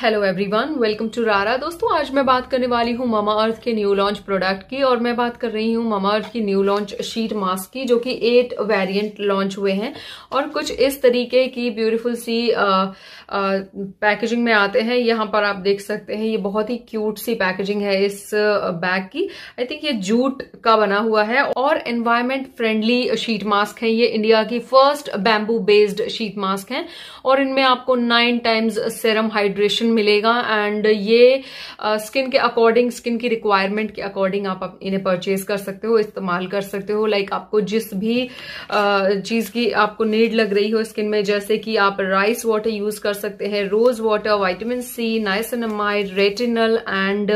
hello everyone welcome to रारा दोस्तों आज मैं बात करने वाली हूँ मामा अर्थ के न्यू लॉन्च प्रोडक्ट की और मैं बात कर रही हूँ मामा अर्थ की न्यू लॉन्च शीट मास्क की जो कि एट वेरिएंट लॉन्च हुए हैं और कुछ इस तरीके की ब्यूटीफुल सी आ, आ, पैकेजिंग में आते हैं यहाँ पर आप देख सकते हैं ये बहुत ही क्यूट सी पैकेजिंग है इस बैग की आई थिंक ये जूट का बना हुआ है और एनवायरमेंट फ्रेंडली शीट मास्क है ये इंडिया की first bamboo based sheet mask है और इनमें आपको nine times serum hydration solution मिलेगा एंड ये स्किन के अकॉर्डिंग स्किन की रिक्वायरमेंट के अकॉर्डिंग आप इन्हें परचेज कर सकते हो इस्तेमाल कर सकते हो लाइक आपको जिस भी चीज़ की आपको नीड लग रही हो स्किन में जैसे कि आप राइस वाटर यूज़ कर सकते हैं rose water vitamin C niacinamide retinal and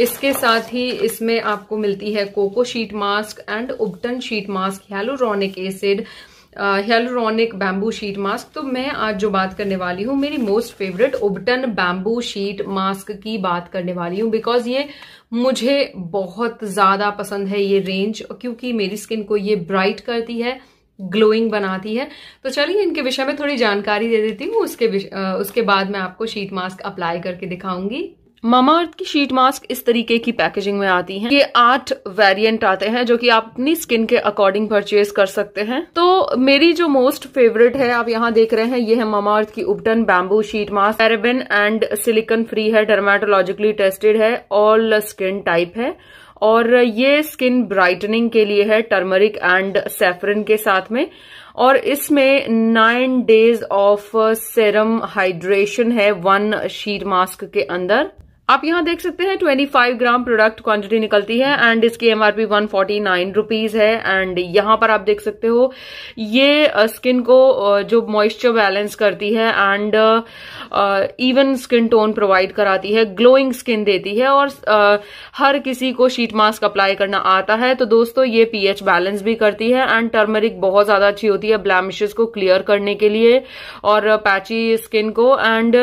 इसके साथ ही इसमें आपको मिलती है cocoa sheet mask and ubtan sheet mask hyaluronic acid hyaluronic bamboo sheet mask तो मैं आज जो बात करने वाली हूँ मेरी most favourite ubtan bamboo sheet mask की बात करने वाली हूँ बिकॉज ये मुझे बहुत ज़्यादा पसंद है ये रेंज क्योंकि मेरी स्किन को ये ब्राइट करती है ग्लोइंग बनाती है तो चलिए इनके विषय में थोड़ी जानकारी दे देती हूँ उसके उसके बाद मैं आपको शीट मास्क अप्लाई करके दिखाऊंगी मामाअर्थ की शीट मास्क इस तरीके की पैकेजिंग में आती है ये आठ वेरिएंट आते हैं जो कि आप अपनी स्किन के अकॉर्डिंग परचेज कर सकते हैं तो मेरी जो मोस्ट फेवरेट है आप यहाँ देख रहे हैं ये है मामाअर्थ की ubtan bamboo sheet mask paraben and silicone free है डर्माटोलॉजिकली टेस्टेड है ऑल स्किन टाइप है और ये स्किन ब्राइटनिंग के लिए है टर्मरिक एंड सेफरिन के साथ में और इसमें nine days of serum hydration है वन शीट मास्क के अंदर आप यहाँ देख सकते हैं 25 ग्राम प्रोडक्ट क्वांटिटी निकलती है एंड इसकी एमआरपी 149 रुपीस है एंड यहाँ पर आप देख सकते हो ये स्किन को जो मॉइस्चर बैलेंस करती है and even skin tone provide कराती है ग्लोइंग स्किन देती है और uh, हर किसी को शीट मास्क अप्लाई करना आता है तो दोस्तों ये पीएच बैलेंस भी करती है एंड टर्मरिक बहुत ज्यादा अच्छी होती है ब्लैमिशेज को क्लियर करने के लिए और पैची स्किन को एंड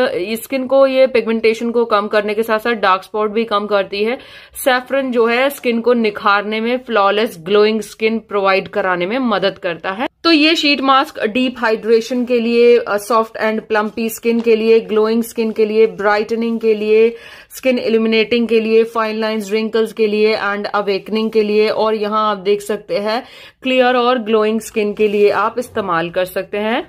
स्किन को ये पिगमेंटेशन को कम करने के साथ सा डार्क स्पॉट भी कम करती है सेफ्रन जो है स्किन को निखारने में फ्लॉलेस ग्लोइंग स्किन प्रोवाइड कराने में मदद करता है तो ये शीट मास्क डीप हाइड्रेशन के लिए सॉफ्ट एंड प्लम्पी स्किन के लिए ग्लोइंग स्किन के लिए ब्राइटनिंग के लिए स्किन इल्यूमिनेटिंग के लिए फाइन लाइन रिंकल्स के लिए एंड अवेकनिंग के लिए और यहाँ आप देख सकते हैं क्लियर और ग्लोइंग स्किन के लिए आप इस्तेमाल कर सकते हैं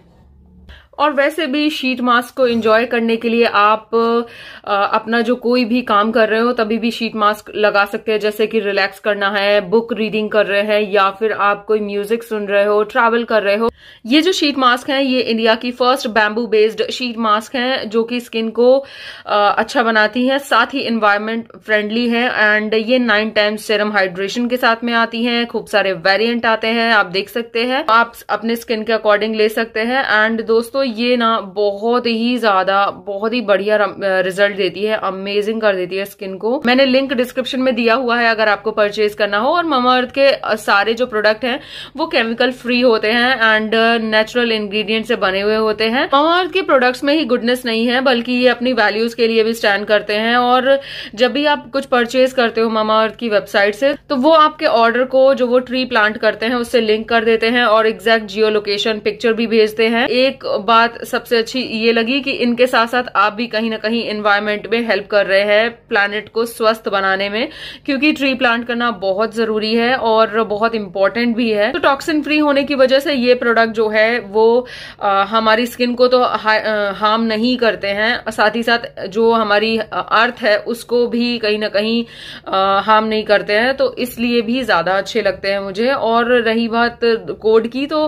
और वैसे भी शीट मास्क को एंजॉय करने के लिए आप अपना जो कोई भी काम कर रहे हो तभी भी शीट मास्क लगा सकते हैं जैसे कि रिलैक्स करना है बुक रीडिंग कर रहे हैं या फिर आप कोई म्यूजिक सुन रहे हो ट्रैवल कर रहे हो ये जो शीट मास्क है ये इंडिया की first bamboo based sheet mask है जो कि स्किन को अच्छा बनाती है साथ ही इन्वायरमेंट फ्रेंडली है एंड ये नाइन टाइम्स सेरम हाइड्रेशन के साथ में आती है खूब सारे वेरियंट आते हैं आप देख सकते हैं आप अपने स्किन के अकॉर्डिंग ले सकते हैं एंड दोस्तों ये ना बहुत ही ज़्यादा बहुत ही बढ़िया रिजल्ट देती है अमेजिंग कर देती है स्किन को मैंने लिंक डिस्क्रिप्शन में दिया हुआ है अगर आपको परचेज करना हो और ममा अर्थ के सारे जो प्रोडक्ट हैं वो केमिकल फ्री होते हैं एंड नेचुरल इंग्रेडिएंट से बने हुए होते हैं ममा अर्थ के प्रोडक्ट्स में ही गुडनेस नहीं है बल्कि ये अपनी वैल्यूज के लिए भी स्टैंड करते हैं और जब भी आप कुछ परचेज करते हो ममा अर्थ की वेबसाइट से तो वो आपके ऑर्डर को जो वो ट्री प्लांट करते हैं उससे लिंक कर देते हैं और एग्जैक्ट जियो लोकेशन पिक्चर भी भेजते हैं एक बार बात सबसे अच्छी ये लगी कि इनके साथ साथ आप भी कहीं ना कहीं इन्वायरमेंट में हेल्प कर रहे हैं प्लानट को स्वस्थ बनाने में क्योंकि ट्री प्लांट करना बहुत जरूरी है और बहुत इंपॉर्टेंट भी है तो टॉक्सिन फ्री होने की वजह से ये प्रोडक्ट जो है वो आ, हमारी स्किन को तो हा, हार्म नहीं करते हैं साथ ही साथ जो हमारी अर्थ है उसको भी कहीं ना कहीं हार्म नहीं करते हैं तो इसलिए भी ज्यादा अच्छे लगते हैं मुझे और रही बात कोड की तो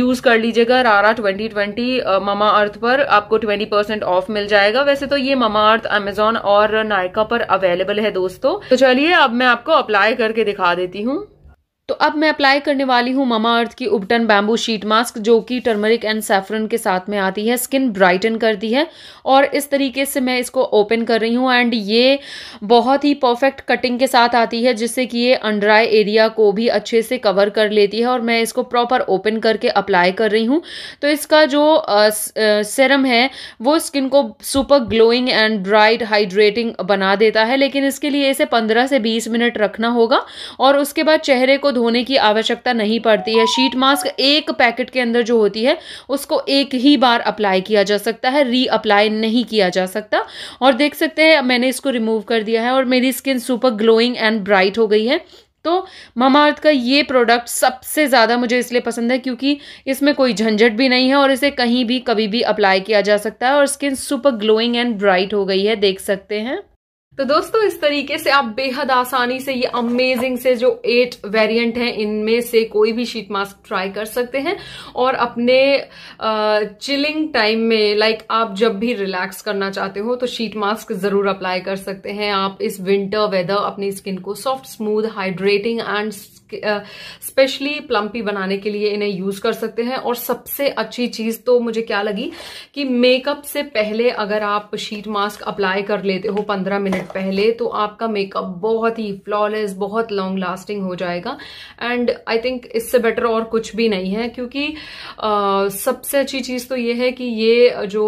यूज कर लीजिएगा रारा ट्वेंटी ट्वेंटी ममा अर्थ पर आपको ट्वेंटी परसेंट ऑफ मिल जाएगा वैसे तो ये ममा अर्थ अमेजोन और नायका पर अवेलेबल है दोस्तों तो चलिए अब मैं आपको अप्लाई करके दिखा देती हूँ तो अब मैं अप्लाई करने वाली हूँ ममा अर्थ की उबटन बैम्बू शीट मास्क जो कि टर्मरिक एंड सेफरन के साथ में आती है स्किन ब्राइटन करती है और इस तरीके से मैं इसको ओपन कर रही हूँ एंड ये बहुत ही परफेक्ट कटिंग के साथ आती है जिससे कि ये अंडर आई एरिया को भी अच्छे से कवर कर लेती है और मैं इसको प्रॉपर ओपन करके अप्लाई कर रही हूँ तो इसका जो सिरम है वो स्किन को super glowing and bright hydrating बना देता है लेकिन इसके लिए इसे पंद्रह से बीस मिनट रखना होगा और उसके बाद चेहरे को धोने की आवश्यकता नहीं पड़ती है शीट मास्क एक पैकेट के अंदर जो होती है उसको एक ही बार अप्लाई किया जा सकता है री अप्लाई नहीं किया जा सकता और देख सकते हैं मैंने इसको रिमूव कर दिया है और मेरी skin super glowing and bright हो गई है तो ममाअर्थ का ये प्रोडक्ट सबसे ज़्यादा मुझे इसलिए पसंद है क्योंकि इसमें कोई झंझट भी नहीं है और इसे कहीं भी कभी भी अप्लाई किया जा सकता है और skin super glowing and bright हो गई है देख सकते हैं तो दोस्तों इस तरीके से आप बेहद आसानी से ये अमेजिंग से जो एट वेरिएंट हैं इनमें से कोई भी शीट मास्क ट्राई कर सकते हैं और अपने चिलिंग टाइम में लाइक आप जब भी रिलैक्स करना चाहते हो तो शीट मास्क जरूर अप्लाई कर सकते हैं आप इस विंटर वेदर अपनी स्किन को soft smooth hydrating and specially plumpy बनाने के लिए इन्हें यूज कर सकते हैं और सबसे अच्छी चीज तो मुझे क्या लगी कि मेकअप से पहले अगर आप शीट मास्क अप्लाई कर लेते हो पंद्रह मिनट पहले तो आपका मेकअप बहुत ही फ्लॉलेस बहुत लॉन्ग लास्टिंग हो जाएगा एंड आई थिंक इससे बेटर और कुछ भी नहीं है क्योंकि आ, सबसे अच्छी चीज तो यह है कि ये जो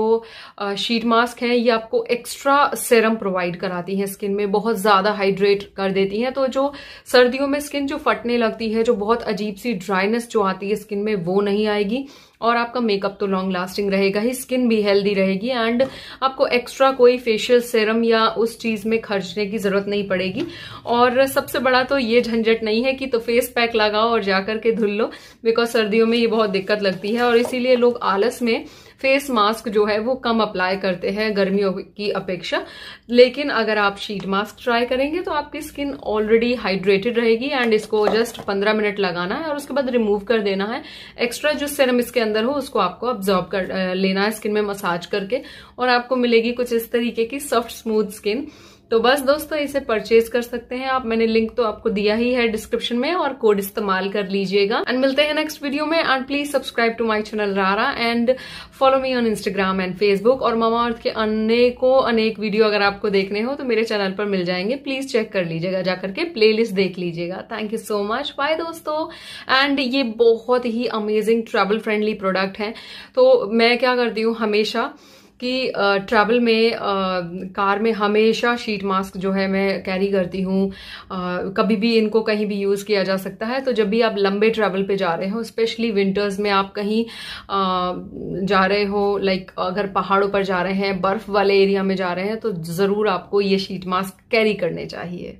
आ, शीट मास्क है ये आपको एक्स्ट्रा सेरम प्रोवाइड कराती है स्किन में बहुत ज्यादा हाइड्रेट कर देती है तो जो सर्दियों में स्किन जो फटने चटने लगती है जो बहुत अजीब सी ड्राइनेस जो आती है स्किन में वो नहीं आएगी और आपका मेकअप तो लॉन्ग लास्टिंग रहेगा ही स्किन भी हेल्दी रहेगी एंड आपको एक्स्ट्रा कोई फेशियल सेरम या उस चीज में खर्चने की जरूरत नहीं पड़ेगी और सबसे बड़ा तो ये झंझट नहीं है कि तो फेस पैक लगाओ और जाकर के धुल लो बिकॉज सर्दियों में ये बहुत दिक्कत लगती है और इसीलिए लोग आलस में फेस मास्क जो है वो कम अप्लाई करते हैं गर्मियों की अपेक्षा लेकिन अगर आप शीट मास्क ट्राई करेंगे तो आपकी स्किन ऑलरेडी हाइड्रेटेड रहेगी एंड इसको जस्ट 15 मिनट लगाना है और उसके बाद रिमूव कर देना है एक्स्ट्रा जो सिरम इसके अंदर हो उसको आपको ऑब्जॉर्व कर लेना है स्किन में मसाज करके और आपको मिलेगी कुछ इस तरीके की सॉफ्ट स्मूथ स्किन तो बस दोस्तों इसे परचेज कर सकते हैं आप मैंने लिंक तो आपको दिया ही है डिस्क्रिप्शन में और कोड इस्तेमाल कर लीजिएगा एंड मिलते हैं नेक्स्ट वीडियो में and please subscribe to my channel रारा and follow me on Instagram and Facebook और मामा अर्थ के अनेकों अनेक वीडियो अगर आपको देखने हो तो मेरे चैनल पर मिल जाएंगे प्लीज चेक कर लीजिएगा जाकर के प्ले देख लीजिएगा thank you so much bye दोस्तों एंड ये बहुत ही अमेजिंग ट्रेवल फ्रेंडली प्रोडक्ट है तो मैं क्या करती हूँ हमेशा कि ट्रैवल में आ, कार में हमेशा शीट मास्क जो है मैं कैरी करती हूँ कभी भी इनको कहीं भी यूज़ किया जा सकता है तो जब भी आप लंबे ट्रैवल पे जा रहे हो स्पेशली विंटर्स में आप कहीं आ, जा रहे हो लाइक अगर पहाड़ों पर जा रहे हैं बर्फ़ वाले एरिया में जा रहे हैं तो ज़रूर आपको ये शीट मास्क कैरी करने चाहिए